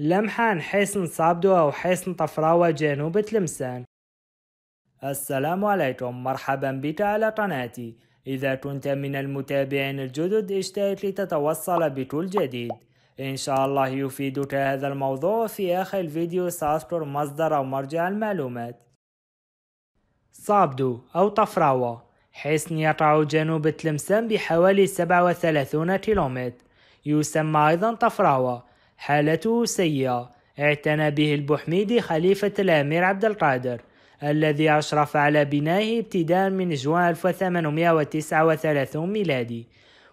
لمحة عن حسن صابدو أو حسن طفراوة جنوب تلمسان السلام عليكم مرحبا بك على قناتي إذا كنت من المتابعين الجدد اشترك لتتوصل بكل جديد إن شاء الله يفيدك هذا الموضوع في آخر الفيديو سأذكر مصدر أو مرجع المعلومات صابدو أو طفراوة حصن يقع جنوب تلمسان بحوالي 37 كيلومتر يسمى أيضا طفراوة حالته سيئة اعتنى به البحميدي خليفة الأمير عبد القادر الذي أشرف على بنائه ابتداء من جوان 1839 ميلادي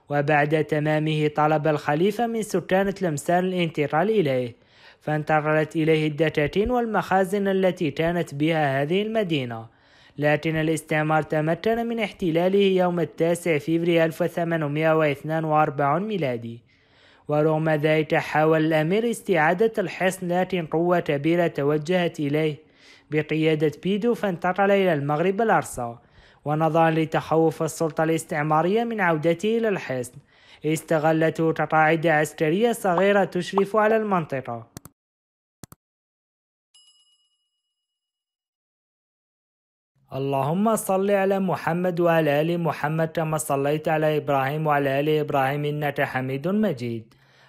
وبعد تمامه طلب الخليفة من سكان تلمسان الانتقال إليه فانتقلت إليه الدكاكين والمخازن التي كانت بها هذه المدينة لكن الاستعمار تمكن من احتلاله يوم التاسع فبراير 1842 ميلادي ورغم ذلك حاول الأمير استعادة الحصن لكن قوة كبيرة توجهت إليه بقيادة بيدو فانتقل إلى المغرب الأرصى ونظرا لتخوف السلطة الاستعمارية من عودته إلى الحصن استغلته كقاعدة عسكرية صغيرة تشرف على المنطقة اللهم صل على محمد وعلى آل محمد كما صليت على إبراهيم وعلى آل إبراهيم إنك حميد مجيد